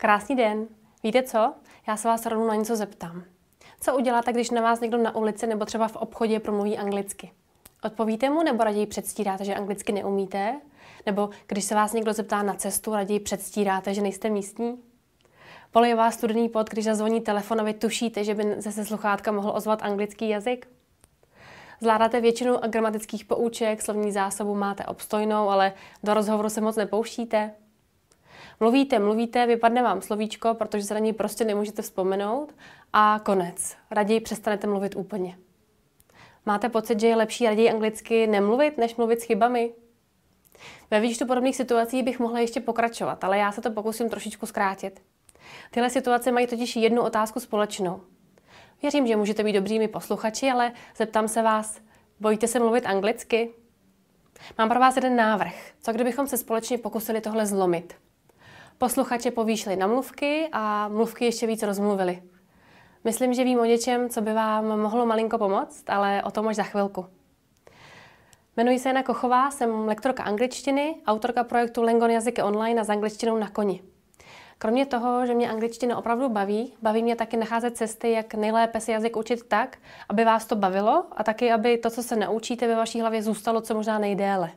Krásný den. Víte co? Já se vás rovnou na něco zeptám. Co uděláte, když na vás někdo na ulici nebo třeba v obchodě promluví anglicky? Odpovíte mu nebo raději předstíráte, že anglicky neumíte? Nebo když se vás někdo zeptá na cestu, raději předstíráte, že nejste místní? Polije vás studený pot, když zazvoní telefon a vy tušíte, že by se sluchátka mohl ozvat anglický jazyk? Zvládáte většinu gramatických pouček, slovní zásobu máte obstojnou, ale do rozhovoru se moc nepouštíte? Mluvíte, mluvíte, vypadne vám slovíčko, protože se na něj prostě nemůžete vzpomenout a konec. Raději přestanete mluvit úplně. Máte pocit, že je lepší raději anglicky nemluvit, než mluvit s chybami? Ve výčtu podobných situací bych mohla ještě pokračovat, ale já se to pokusím trošičku zkrátit. Tyhle situace mají totiž jednu otázku společnou. Věřím, že můžete být dobrými posluchači, ale zeptám se vás, bojíte se mluvit anglicky? Mám pro vás jeden návrh. Co kdybychom se společně pokusili tohle zlomit? Posluchače povýšili na mluvky a mluvky ještě víc rozmluvili. Myslím, že vím o něčem, co by vám mohlo malinko pomoct, ale o tom až za chvilku. Jmenuji se Jana Kochová, jsem lektorka angličtiny, autorka projektu Lengon jazyky online a s angličtinou na koni. Kromě toho, že mě angličtina opravdu baví, baví mě taky nacházet cesty, jak nejlépe si jazyk učit tak, aby vás to bavilo a taky, aby to, co se naučíte ve vaší hlavě, zůstalo co možná nejdéle.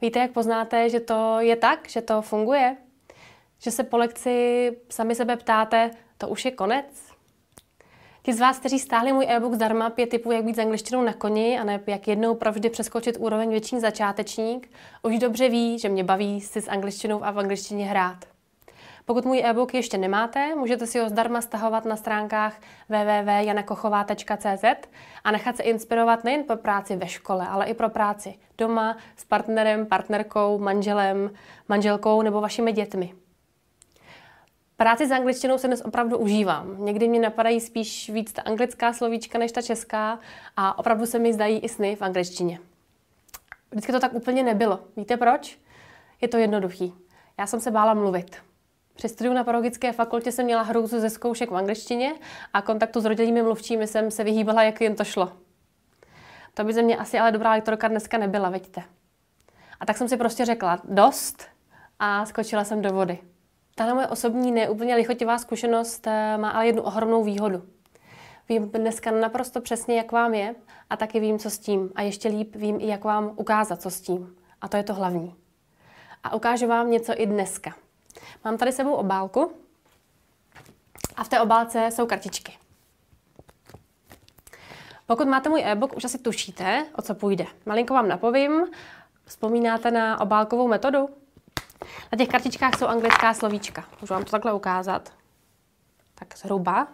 Víte, jak poznáte, že to je tak, že to funguje? že se po lekci sami sebe ptáte, to už je konec? Ti z vás, kteří stáhli můj e-book zdarma, pět typů, jak být s angličtinou na koni a ne jak jednou provždy přeskočit úroveň větší začátečník, už dobře ví, že mě baví si s angličtinou a v angličtině hrát. Pokud můj e-book ještě nemáte, můžete si ho zdarma stahovat na stránkách www.janakochová.cz a nechat se inspirovat nejen pro práci ve škole, ale i pro práci doma s partnerem, partnerkou, manželem, manželkou nebo vašimi dětmi. Práci s angličtinou se dnes opravdu užívám. Někdy mě napadají spíš víc ta anglická slovíčka než ta česká a opravdu se mi zdají i sny v angličtině. Vždycky to tak úplně nebylo. Víte proč? Je to jednoduchý. Já jsem se bála mluvit. Při studiu na pedagogické fakultě jsem měla hrůzu ze zkoušek v angličtině a kontaktu s rodilými mluvčími jsem se vyhýbala, jak jen to šlo. To by ze mě asi ale dobrá lektorka dneska nebyla, veďte. A tak jsem si prostě řekla dost a skočila jsem do vody. Tahle moje osobní neúplně lichotivá zkušenost eh, má ale jednu ohromnou výhodu. Vím dneska naprosto přesně, jak vám je a taky vím, co s tím. A ještě líp vím i, jak vám ukázat, co s tím. A to je to hlavní. A ukážu vám něco i dneska. Mám tady sebou obálku a v té obálce jsou kartičky. Pokud máte můj e-book, už asi tušíte, o co půjde. Malinko vám napovím. Vzpomínáte na obálkovou metodu? Na těch kartičkách jsou anglická slovíčka. Můžu vám to takhle ukázat. Tak zhruba.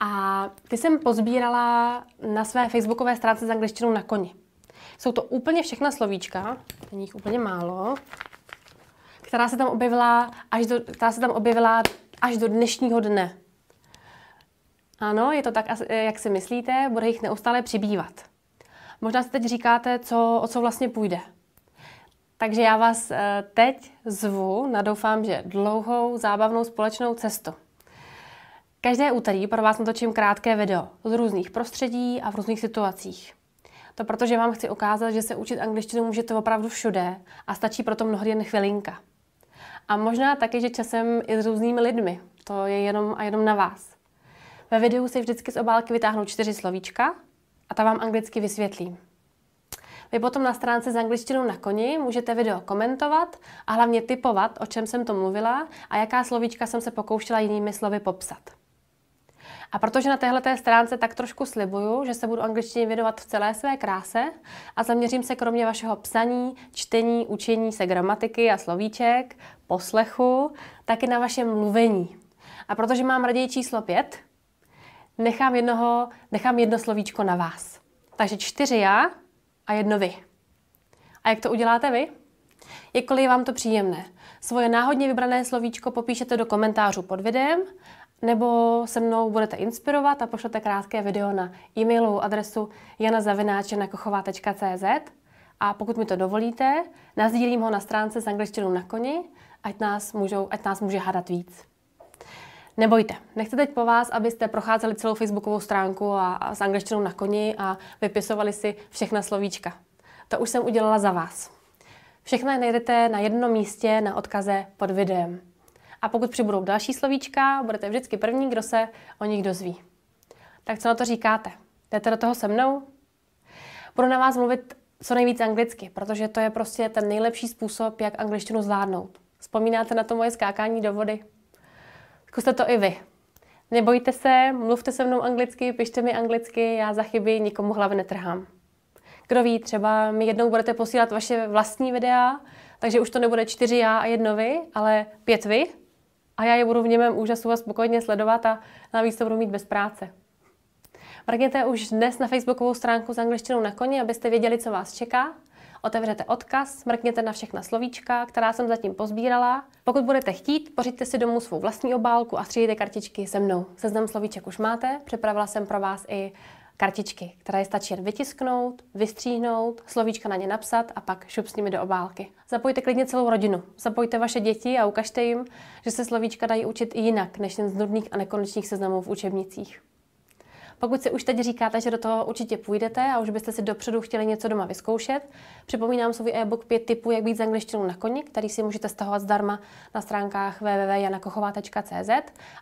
A ty jsem pozbírala na své facebookové stránce s angličtinou na koni. Jsou to úplně všechna slovíčka, není jich úplně málo, která se tam objevila až do, která se tam objevila až do dnešního dne. Ano, je to tak, jak si myslíte, bude jich neustále přibývat. Možná si teď říkáte, co, o co vlastně půjde. Takže já vás eh, teď zvu na doufám, že dlouhou zábavnou společnou cestu. Každé úterý pro vás natočím krátké video z různých prostředí a v různých situacích. To protože vám chci ukázat, že se učit angličtinu můžete opravdu všude a stačí proto mnohdy jen chvilinka. A možná taky, že časem i s různými lidmi. To je jenom a jenom na vás. Ve videu si vždycky z obálky vytáhnu čtyři slovíčka a ta vám anglicky vysvětlím. Vy potom na stránce z angličtinou na koni můžete video komentovat a hlavně typovat, o čem jsem to mluvila a jaká slovíčka jsem se pokoušela jinými slovy popsat. A protože na téhle stránce tak trošku slibuju, že se budu angličtině věnovat v celé své kráse a zaměřím se kromě vašeho psaní, čtení, učení se gramatiky a slovíček, poslechu, taky na vaše mluvení. A protože mám raději číslo pět, nechám, jednoho, nechám jedno slovíčko na vás. Takže čtyři já a jedno vy. A jak to uděláte vy? Jakkoliv je vám to příjemné. Svoje náhodně vybrané slovíčko popíšete do komentářů pod videem nebo se mnou budete inspirovat a pošlete krátké video na e-mailovou adresu janazavináčenakochová.cz a pokud mi to dovolíte, nazdílím ho na stránce s angličtinou na koni, ať nás, můžou, ať nás může hádat víc. Nebojte, nechci teď po vás, abyste procházeli celou facebookovou stránku a, a s angličtinou na koni a vypisovali si všechna slovíčka. To už jsem udělala za vás. Všechno je najdete na jednom místě na odkaze pod videem. A pokud přibudou další slovíčka, budete vždycky první, kdo se o nich dozví. Tak co na to říkáte? Jdete do toho se mnou? Budu na vás mluvit co nejvíc anglicky, protože to je prostě ten nejlepší způsob, jak angličtinu zvládnout. Vzpomínáte na to moje skákání do vody? Zkuste to i vy. Nebojte se, mluvte se mnou anglicky, pište mi anglicky, já za chyby nikomu hlavy netrhám. Kdo ví, třeba mi jednou budete posílat vaše vlastní videa, takže už to nebude čtyři já a jedno vy, ale pět vy. A já je budu v němém úžasu a spokojně sledovat a navíc to budu mít bez práce. Mrkněte už dnes na facebookovou stránku s angličtinou na koni, abyste věděli, co vás čeká otevřete odkaz, smrkněte na všechna slovíčka, která jsem zatím pozbírala. Pokud budete chtít, pořiďte si domů svou vlastní obálku a střídejte kartičky se mnou. Seznam slovíček už máte, připravila jsem pro vás i kartičky, které stačí jen vytisknout, vystříhnout, slovíčka na ně napsat a pak šup s nimi do obálky. Zapojte klidně celou rodinu, zapojte vaše děti a ukažte jim, že se slovíčka dají učit i jinak, než jen z nudných a nekonečných seznamů v učebnicích. Pokud si už teď říkáte, že do toho určitě půjdete a už byste si dopředu chtěli něco doma vyzkoušet, připomínám svůj e-book 5 typů, jak být z angličtinou na koni, který si můžete stahovat zdarma na stránkách www.janakochová.cz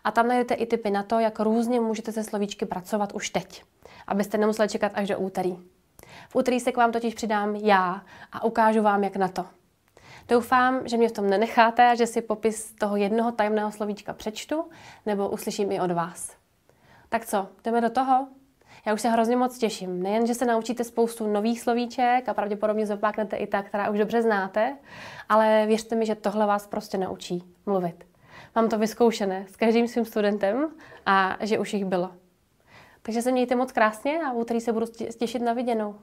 a tam najdete i tipy na to, jak různě můžete se slovíčky pracovat už teď, abyste nemuseli čekat až do úterý. V úterý se k vám totiž přidám já a ukážu vám, jak na to. Doufám, že mě v tom nenecháte a že si popis toho jednoho tajemného slovíčka přečtu nebo uslyším i od vás. Tak co, jdeme do toho? Já už se hrozně moc těším. Nejen, že se naučíte spoustu nových slovíček a pravděpodobně zopáknete i ta, která už dobře znáte, ale věřte mi, že tohle vás prostě naučí mluvit. Mám to vyzkoušené s každým svým studentem a že už jich bylo. Takže se mějte moc krásně a v úterý se budu těšit na viděnou.